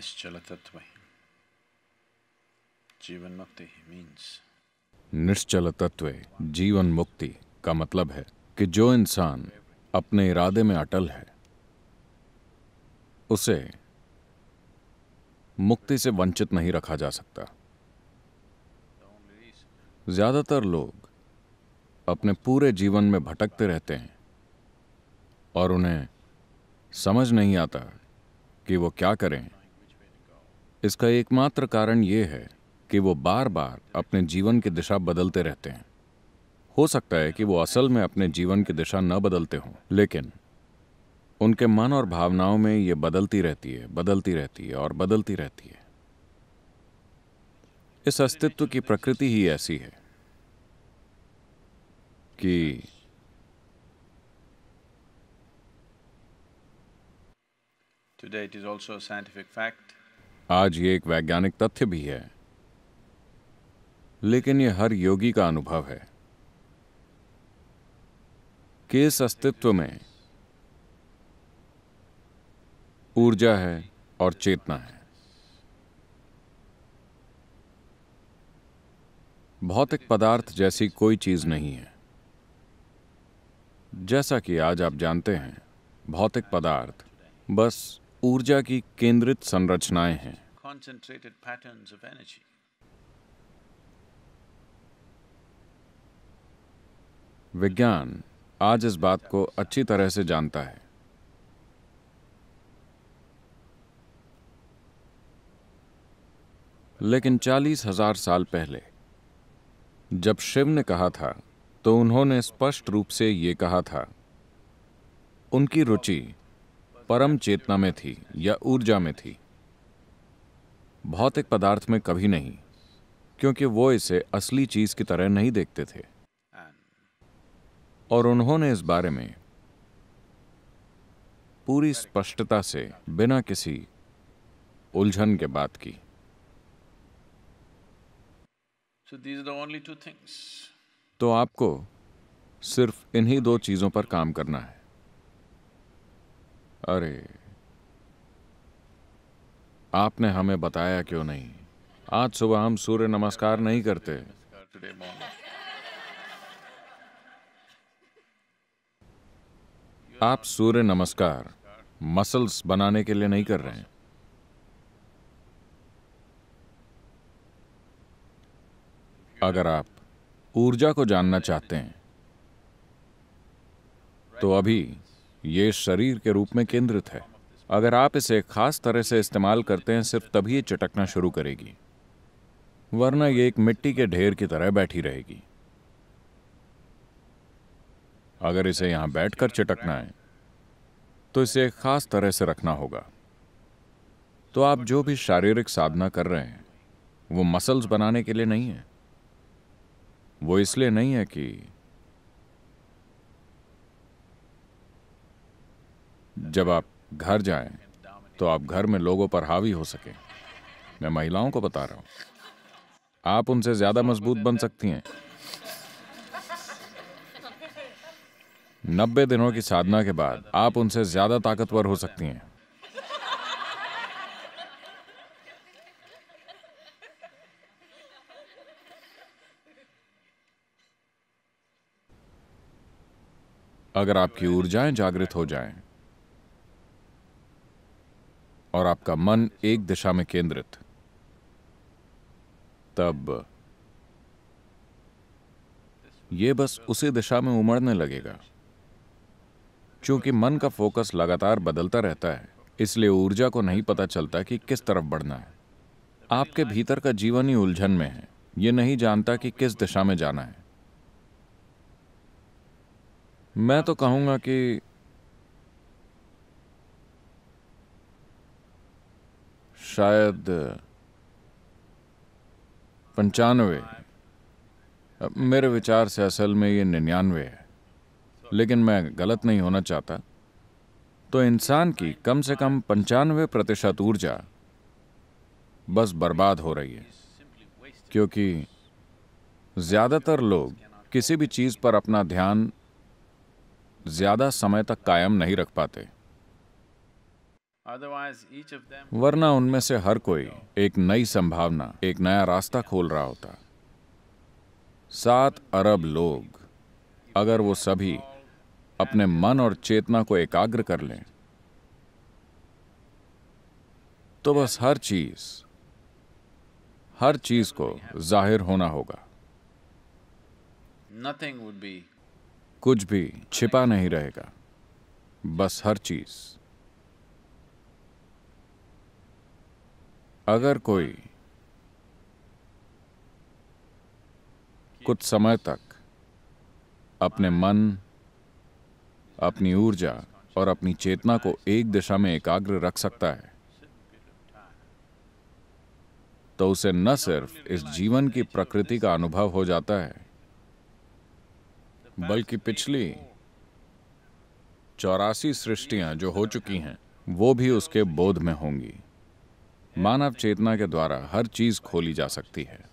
तत्व जीवन मुक्ति मीन्स निश्चल तत्व जीवन मुक्ति का मतलब है कि जो इंसान अपने इरादे में अटल है उसे मुक्ति से वंचित नहीं रखा जा सकता ज्यादातर लोग अपने पूरे जीवन में भटकते रहते हैं और उन्हें समझ नहीं आता कि वो क्या करें इसका एकमात्र कारण ये है कि वो बार बार अपने जीवन की दिशा बदलते रहते हैं हो सकता है कि वो असल में अपने जीवन की दिशा न बदलते हों लेकिन उनके मन और भावनाओं में ये बदलती रहती है बदलती रहती है और बदलती रहती है इस अस्तित्व की प्रकृति ही ऐसी है कि Today it is also a scientific fact आज ये एक वैज्ञानिक तथ्य भी है लेकिन यह हर योगी का अनुभव है कि इस अस्तित्व में ऊर्जा है और चेतना है भौतिक पदार्थ जैसी कोई चीज नहीं है जैसा कि आज आप जानते हैं भौतिक पदार्थ बस ऊर्जा की केंद्रित संरचनाएं हैं विज्ञान आज इस बात को अच्छी तरह से जानता है लेकिन चालीस हजार साल पहले जब शिव ने कहा था तो उन्होंने स्पष्ट रूप से ये कहा था उनकी रुचि परम चेतना में थी या ऊर्जा में थी भौतिक पदार्थ में कभी नहीं क्योंकि वो इसे असली चीज की तरह नहीं देखते थे और उन्होंने इस बारे में पूरी स्पष्टता से बिना किसी उलझन के बात की तो आपको सिर्फ इन्हीं दो चीजों पर काम करना है अरे आपने हमें बताया क्यों नहीं आज सुबह हम सूर्य नमस्कार नहीं करते आप सूर्य नमस्कार मसल्स बनाने के लिए नहीं कर रहे हैं अगर आप ऊर्जा को जानना चाहते हैं तो अभी ये शरीर के रूप में केंद्रित है अगर आप इसे खास तरह से इस्तेमाल करते हैं सिर्फ तभी ये चटकना शुरू करेगी वरना ये एक मिट्टी के ढेर की तरह बैठी रहेगी अगर इसे यहां बैठकर चटकना है तो इसे खास तरह से रखना होगा तो आप जो भी शारीरिक साधना कर रहे हैं वो मसल्स बनाने के लिए नहीं है वो इसलिए नहीं है कि जब आप घर जाएं तो आप घर में लोगों पर हावी हो सकें मैं महिलाओं को बता रहा हूं आप उनसे ज्यादा मजबूत बन सकती हैं नब्बे दिनों की साधना के बाद आप उनसे ज्यादा ताकतवर हो सकती हैं अगर आपकी ऊर्जाएं जागृत हो जाएं, और आपका मन एक दिशा में केंद्रित तब ये बस उसी दिशा में उमड़ने लगेगा क्योंकि मन का फोकस लगातार बदलता रहता है इसलिए ऊर्जा को नहीं पता चलता कि किस तरफ बढ़ना है आपके भीतर का जीवन ही उलझन में है ये नहीं जानता कि किस दिशा में जाना है मैं तो कहूंगा कि शायद पंचानवे मेरे विचार से असल में ये निन्यानवे है लेकिन मैं गलत नहीं होना चाहता तो इंसान की कम से कम पंचानवे प्रतिशत ऊर्जा बस बर्बाद हो रही है क्योंकि ज़्यादातर लोग किसी भी चीज़ पर अपना ध्यान ज़्यादा समय तक कायम नहीं रख पाते वरना उनमें से हर कोई एक नई संभावना एक नया रास्ता खोल रहा होता सात अरब लोग अगर वो सभी अपने मन और चेतना को एकाग्र कर लें तो बस हर चीज हर चीज को जाहिर होना होगा कुछ भी छिपा नहीं रहेगा बस हर चीज़ अगर कोई कुछ समय तक अपने मन अपनी ऊर्जा और अपनी चेतना को एक दिशा में एकाग्र रख सकता है तो उसे न सिर्फ इस जीवन की प्रकृति का अनुभव हो जाता है बल्कि पिछली चौरासी सृष्टियां जो हो चुकी हैं वो भी उसके बोध में होंगी मानव चेतना के द्वारा हर चीज खोली जा सकती है